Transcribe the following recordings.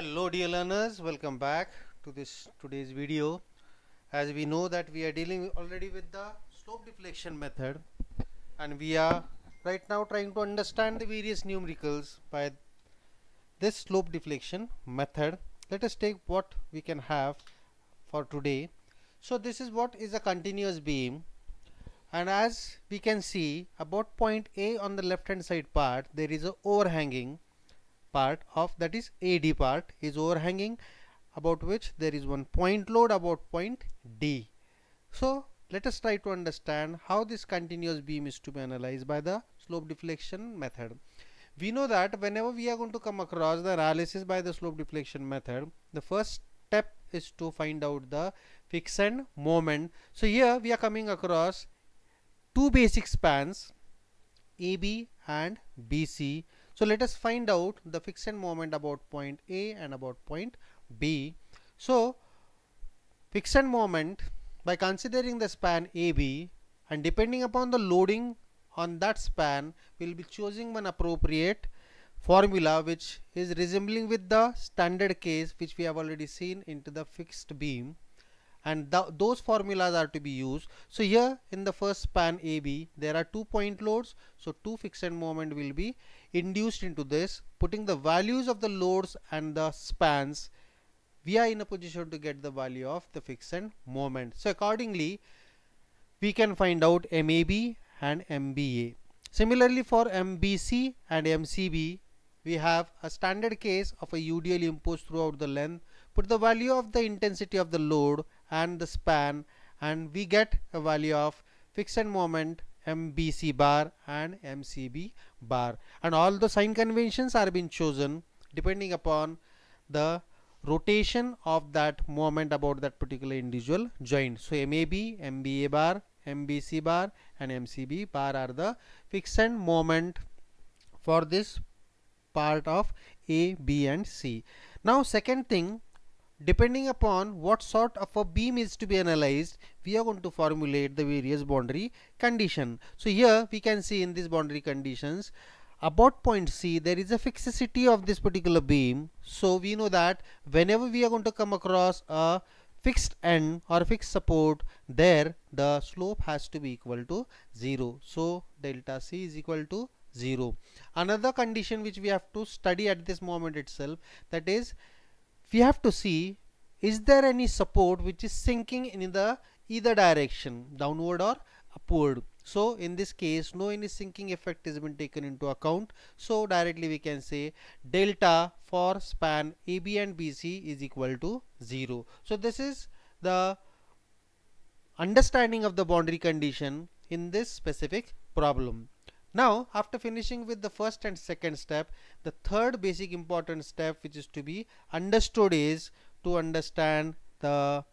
hello dear learners welcome back to this today's video as we know that we are dealing already with the slope deflection method and we are right now trying to understand the various numericals by this slope deflection method let us take what we can have for today so this is what is a continuous beam and as we can see about point A on the left hand side part there is a overhanging part of that is AD part is overhanging about which there is one point load about point D. So let us try to understand how this continuous beam is to be analyzed by the slope deflection method. We know that whenever we are going to come across the analysis by the slope deflection method, the first step is to find out the fixed moment. So here we are coming across two basic spans AB and BC so let us find out the fixed moment about point A and about point B. So fixed moment by considering the span AB and depending upon the loading on that span we'll be choosing one appropriate formula which is resembling with the standard case which we have already seen into the fixed beam and th those formulas are to be used. So here in the first span AB there are two point loads so two fixed moment will be induced into this putting the values of the loads and the spans we are in a position to get the value of the fixed moment. So accordingly we can find out MAB and MBA. Similarly for MBC and MCB we have a standard case of a UDL imposed throughout the length put the value of the intensity of the load and the span and we get a value of fixed moment MBC bar and MCB bar and all the sign conventions are being chosen depending upon the rotation of that moment about that particular individual joint. So MAB, MBA bar, MBC bar and MCB bar are the fixed moment for this part of A, B and C. Now second thing Depending upon what sort of a beam is to be analyzed, we are going to formulate the various boundary condition. So here we can see in these boundary conditions, about point C there is a fixity of this particular beam. So we know that whenever we are going to come across a fixed end or fixed support there the slope has to be equal to 0. So delta C is equal to 0. Another condition which we have to study at this moment itself that is we have to see is there any support which is sinking in the either direction downward or upward so in this case no any sinking effect has been taken into account so directly we can say delta for span AB and BC is equal to 0 so this is the understanding of the boundary condition in this specific problem now after finishing with the first and second step, the third basic important step which is to be understood is to understand the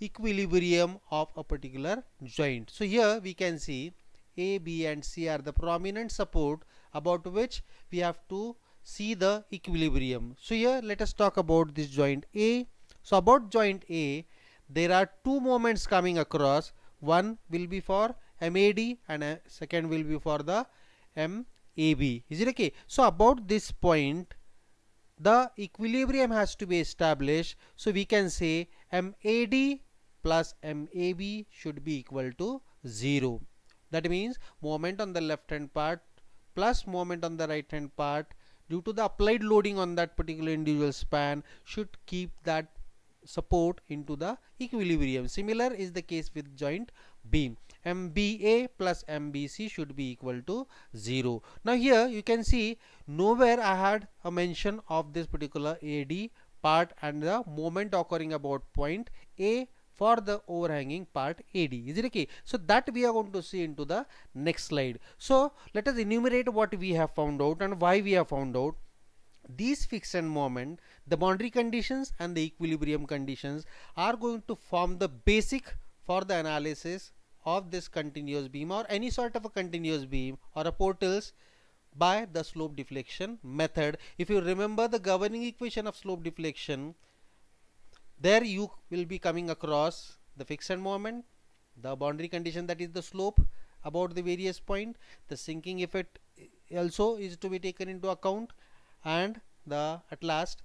equilibrium of a particular joint. So here we can see A, B and C are the prominent support about which we have to see the equilibrium. So here let us talk about this joint A. So about joint A, there are two moments coming across. One will be for MAD and second will be for the MAB. Is it okay? So about this point, the equilibrium has to be established. So we can say MAD plus MAB should be equal to 0. That means moment on the left hand part plus moment on the right hand part due to the applied loading on that particular individual span should keep that support into the equilibrium. Similar is the case with joint beam. MBA plus MBC should be equal to 0. Now here you can see nowhere I had a mention of this particular AD part and the moment occurring about point A for the overhanging part AD. Is it okay? So that we are going to see into the next slide. So let us enumerate what we have found out and why we have found out these fixed end moment, the boundary conditions and the equilibrium conditions are going to form the basic for the analysis of this continuous beam or any sort of a continuous beam or a portals by the slope deflection method. If you remember the governing equation of slope deflection, there you will be coming across the fixed moment, the boundary condition that is the slope about the various point, the sinking effect also is to be taken into account and the at last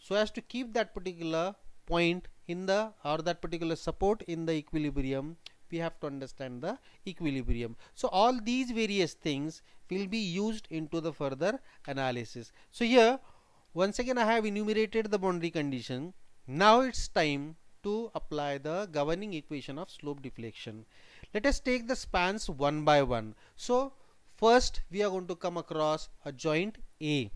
so as to keep that particular point in the or that particular support in the equilibrium we have to understand the equilibrium. So all these various things will be used into the further analysis. So here once again I have enumerated the boundary condition. Now it's time to apply the governing equation of slope deflection. Let us take the spans one by one. So first we are going to come across a joint A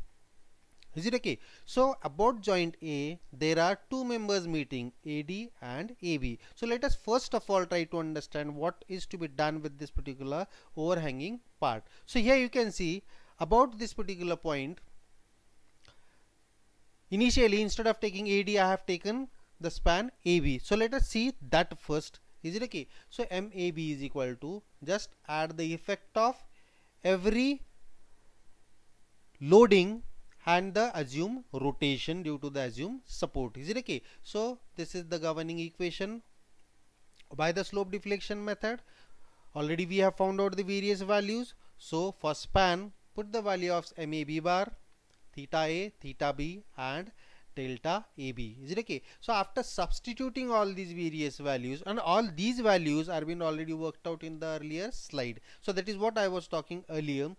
is it okay? So about joint A, there are two members meeting AD and AB. So let us first of all try to understand what is to be done with this particular overhanging part. So here you can see about this particular point. Initially, instead of taking AD, I have taken the span AB. So let us see that first. Is it okay? So MAB is equal to just add the effect of every loading and the assume rotation due to the assume support is it okay so this is the governing equation by the slope deflection method already we have found out the various values so for span put the value of mab bar theta a theta b and delta AB. Is it okay? So after substituting all these various values and all these values are been already worked out in the earlier slide. So that is what I was talking earlier.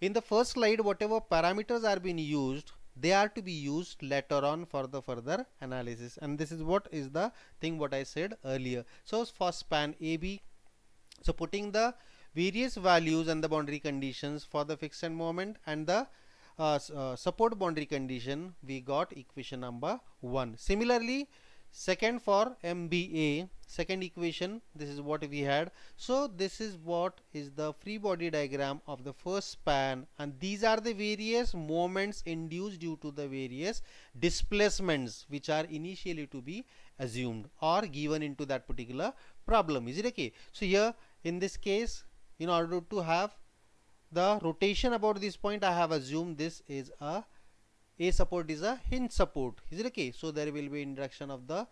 In the first slide, whatever parameters are being used, they are to be used later on for the further analysis. And this is what is the thing what I said earlier. So for span AB, so putting the various values and the boundary conditions for the fixed end moment and the uh, uh, support boundary condition, we got equation number 1. Similarly, second for MBA second equation this is what we had so this is what is the free body diagram of the first span and these are the various moments induced due to the various displacements which are initially to be assumed or given into that particular problem is it okay so here in this case in order to have the rotation about this point I have assumed this is a a support is a hinge support, is it okay? So there will be induction of the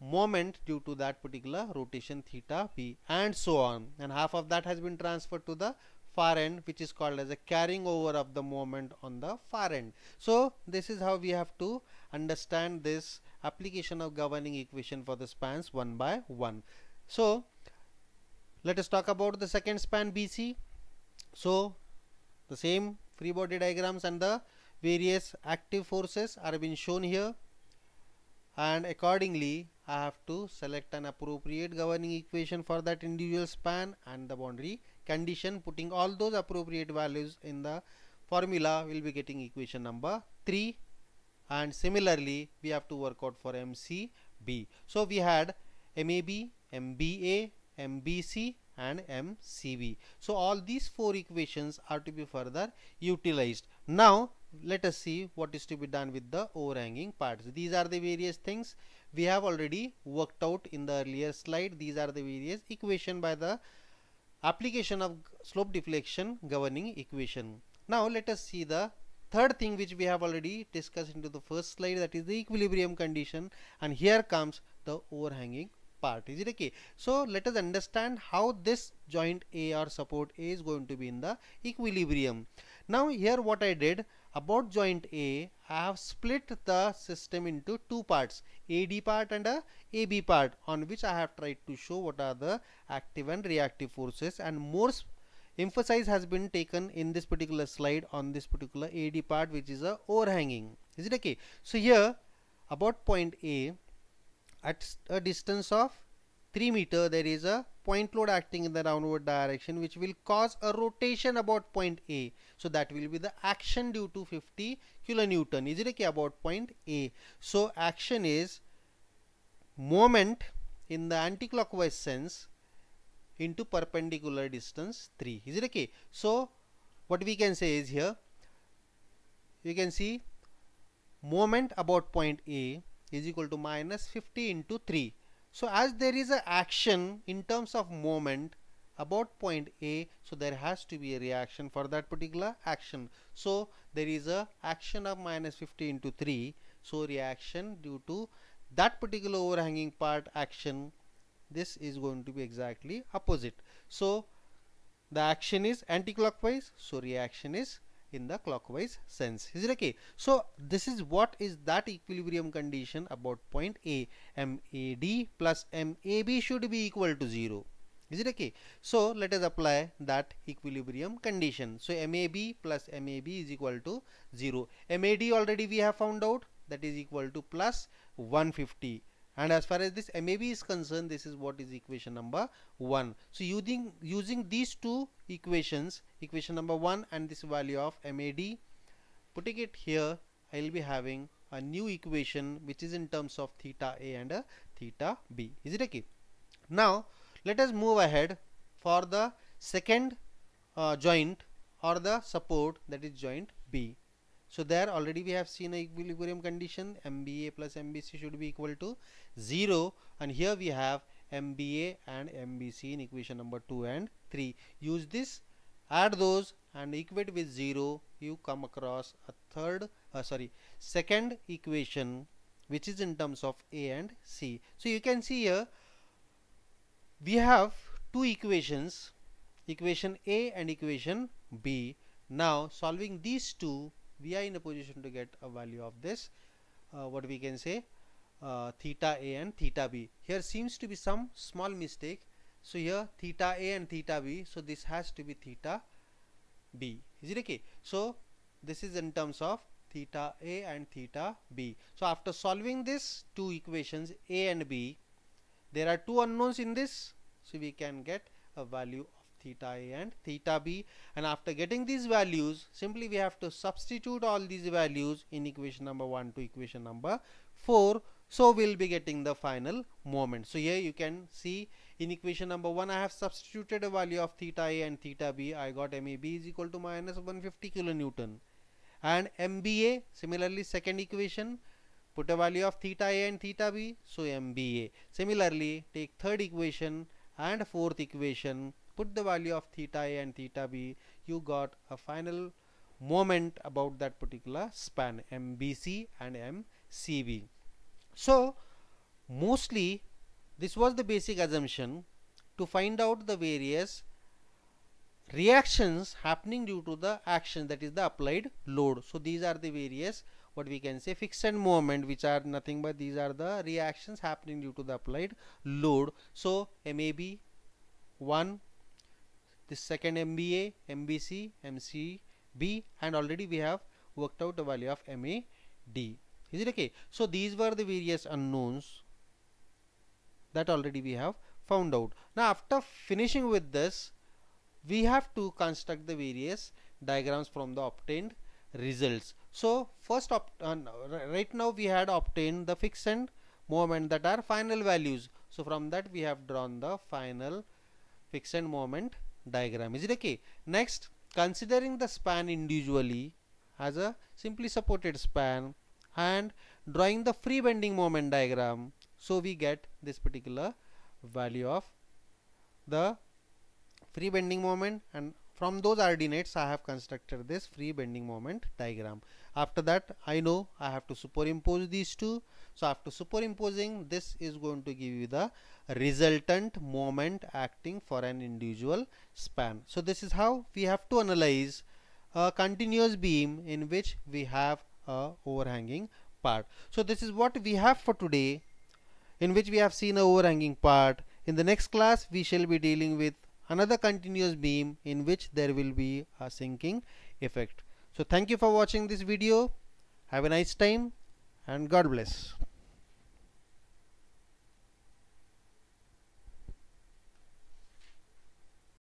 moment due to that particular rotation theta p and so on and half of that has been transferred to the far end which is called as a carrying over of the moment on the far end. So this is how we have to understand this application of governing equation for the spans one by one. So let us talk about the second span BC. So the same free body diagrams and the various active forces are being shown here and accordingly I have to select an appropriate governing equation for that individual span and the boundary condition putting all those appropriate values in the formula we will be getting equation number 3 and similarly we have to work out for MCB. So we had MAB, MBA, MBC and MCV. So all these four equations are to be further utilized. Now let us see what is to be done with the overhanging parts. These are the various things we have already worked out in the earlier slide. These are the various equation by the application of slope deflection governing equation. Now let us see the third thing which we have already discussed into the first slide that is the equilibrium condition and here comes the overhanging part is it okay so let us understand how this joint a or support a is going to be in the equilibrium now here what i did about joint a i have split the system into two parts ad part and a ab part on which i have tried to show what are the active and reactive forces and more emphasis has been taken in this particular slide on this particular ad part which is a overhanging is it okay so here about point a at a distance of 3 meter there is a point load acting in the downward direction which will cause a rotation about point A. So that will be the action due to 50 kilonewton is it okay about point A. So action is moment in the anticlockwise sense into perpendicular distance 3 is it okay so what we can say is here you can see moment about point A is equal to minus 50 into 3. So as there is an action in terms of moment about point A, so there has to be a reaction for that particular action. So there is a action of minus 50 into 3. So reaction due to that particular overhanging part action, this is going to be exactly opposite. So the action is anticlockwise, so reaction is in the clockwise sense is it okay so this is what is that equilibrium condition about point a mad plus mab should be equal to zero is it okay so let us apply that equilibrium condition so mab plus mab is equal to zero mad already we have found out that is equal to plus 150 and as far as this MAB is concerned this is what is equation number 1 so using using these two equations equation number 1 and this value of MAD putting it here I will be having a new equation which is in terms of theta A and a theta B is it okay now let us move ahead for the second uh, joint or the support that is joint B so there already we have seen a equilibrium condition MBA plus MBC should be equal to 0 and here we have MBA and MBC in equation number 2 and 3. Use this, add those and equate with 0 you come across a third uh, sorry second equation which is in terms of A and C. So you can see here we have two equations equation A and equation B. Now solving these two we are in a position to get a value of this uh, what we can say uh, theta a and theta b here seems to be some small mistake so here theta a and theta b so this has to be theta b is it okay so this is in terms of theta a and theta b so after solving these two equations a and b there are two unknowns in this so we can get a value of theta a and theta b and after getting these values simply we have to substitute all these values in equation number 1 to equation number 4 so we'll be getting the final moment. So here you can see in equation number 1 I have substituted a value of theta A and theta B. I got M a b is equal to minus 150 kilonewton. And MBA similarly second equation put a value of theta A and theta B. So MBA. Similarly take third equation and fourth equation put the value of theta A and theta B. You got a final moment about that particular span MBC and MCB. So mostly this was the basic assumption to find out the various reactions happening due to the action that is the applied load. So these are the various what we can say fixed moment which are nothing but these are the reactions happening due to the applied load. So MAB 1 this second MBA, MBC, MCB and already we have worked out the value of MAD. Is it okay? So these were the various unknowns that already we have found out. Now after finishing with this, we have to construct the various diagrams from the obtained results. So first uh, right now we had obtained the fixed end moment that are final values. So from that we have drawn the final fixed end moment diagram. Is it okay? Next, considering the span individually as a simply supported span and drawing the free bending moment diagram so we get this particular value of the free bending moment and from those ordinates I have constructed this free bending moment diagram after that I know I have to superimpose these two so after superimposing this is going to give you the resultant moment acting for an individual span so this is how we have to analyze a continuous beam in which we have a overhanging part so this is what we have for today in which we have seen a overhanging part in the next class we shall be dealing with another continuous beam in which there will be a sinking effect so thank you for watching this video have a nice time and God bless